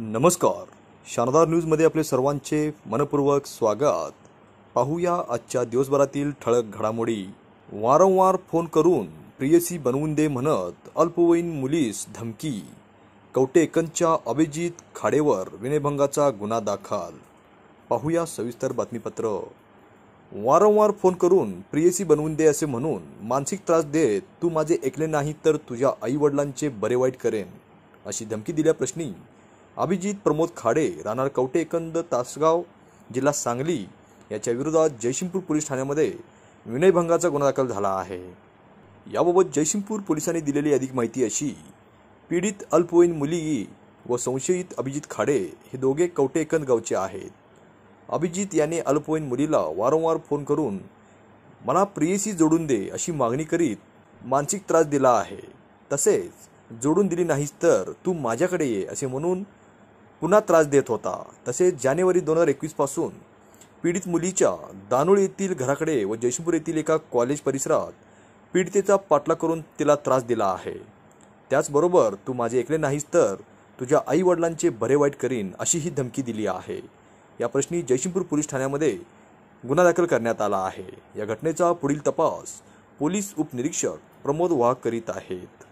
नमस्कार शानदार न्यूजमध्ये आपले सर्वांचे मनपूर्वक स्वागत पाहूया आजच्या दिवसभरातील ठळक घडामोडी वारंवार फोन करून प्रियसी बनवून दे म्हणत अल्पवयीन मुलीस धमकी कवटेकनच्या अभिजित खाडेवर विनयभंगाचा गुन्हा दाखल पाहूया सविस्तर बातमीपत्र वारंवार फोन करून प्रियसी बनवून दे असे म्हणून मानसिक त्रास दे तू माझे ऐकले नाही तर तुझ्या आईवडिलांचे बरे वाईट करेन अशी धमकी दिल्याप्रश्नी अभिजित प्रमोद खाडे राहणार कवटे एकंद तासगाव जिल्हा सांगली याच्या विरोधात जयसिंगपूर पोलीस ठाण्यामध्ये विनयभंगाचा गुन्हा दाखल झाला आहे याबाबत जयसिंगपूर पोलिसांनी दिलेली अधिक माहिती अशी पीडित अल्पवयीन मुली व संशयित अभिजित खाडे हे दोघे कवटे एकंद गावचे आहेत अभिजित याने अल्पवयीन मुलीला वारंवार फोन करून मला प्रियसी जोडून दे अशी मागणी करीत मानसिक त्रास दिला आहे तसेच जोडून दिली नाहीस तर तू माझ्याकडे ये असे म्हणून पुन्हा त्रास देत होता तसेच जानेवारी दोन हजार एकवीसपासून पीडित मुलीच्या दानोळ येथील घराकडे व जयसिंगपूर येथील एका कॉलेज परिसरात पीडितेचा पाठलाग करून तिला त्रास दिला आहे त्याचबरोबर तू माझे ऐकले नाहीस तर तुझ्या आईवडिलांचे बरे वाईट करीन अशी ही धमकी दिली आहे या प्रश्नी जयशिंपूर पोलीस ठाण्यामध्ये गुन्हा दाखल करण्यात आला आहे या घटनेचा पुढील तपास पोलीस उपनिरीक्षक प्रमोद वाघ करीत आहेत